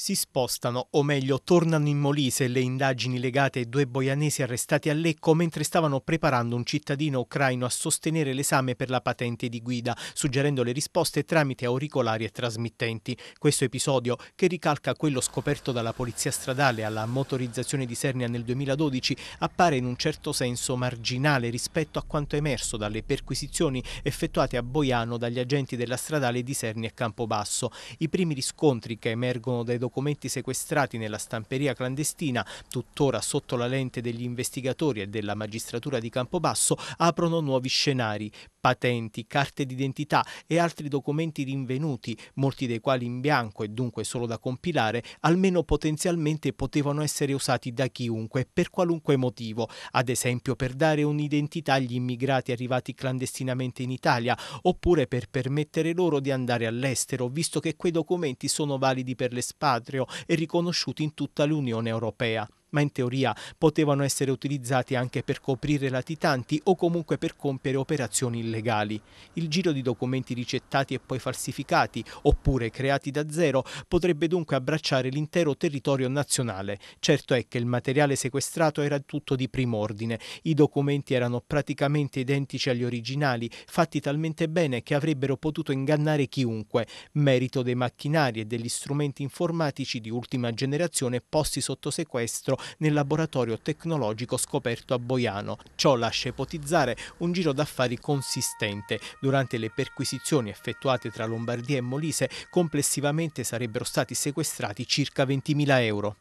Si spostano, o meglio, tornano in Molise le indagini legate ai due boianesi arrestati a Lecco mentre stavano preparando un cittadino ucraino a sostenere l'esame per la patente di guida, suggerendo le risposte tramite auricolari e trasmittenti. Questo episodio, che ricalca quello scoperto dalla polizia stradale alla motorizzazione di Sernia nel 2012, appare in un certo senso marginale rispetto a quanto emerso dalle perquisizioni effettuate a Boiano dagli agenti della stradale di Sernia e Campobasso. I primi riscontri che emergono dai documenti documenti sequestrati nella stamperia clandestina, tuttora sotto la lente degli investigatori e della magistratura di Campobasso, aprono nuovi scenari patenti, carte d'identità e altri documenti rinvenuti, molti dei quali in bianco e dunque solo da compilare, almeno potenzialmente potevano essere usati da chiunque per qualunque motivo, ad esempio per dare un'identità agli immigrati arrivati clandestinamente in Italia oppure per permettere loro di andare all'estero, visto che quei documenti sono validi per l'espatrio e riconosciuti in tutta l'Unione Europea ma in teoria potevano essere utilizzati anche per coprire latitanti o comunque per compiere operazioni illegali. Il giro di documenti ricettati e poi falsificati, oppure creati da zero, potrebbe dunque abbracciare l'intero territorio nazionale. Certo è che il materiale sequestrato era tutto di primo ordine, i documenti erano praticamente identici agli originali, fatti talmente bene che avrebbero potuto ingannare chiunque, merito dei macchinari e degli strumenti informatici di ultima generazione posti sotto sequestro nel laboratorio tecnologico scoperto a Boiano. Ciò lascia ipotizzare un giro d'affari consistente. Durante le perquisizioni effettuate tra Lombardia e Molise complessivamente sarebbero stati sequestrati circa 20.000 euro.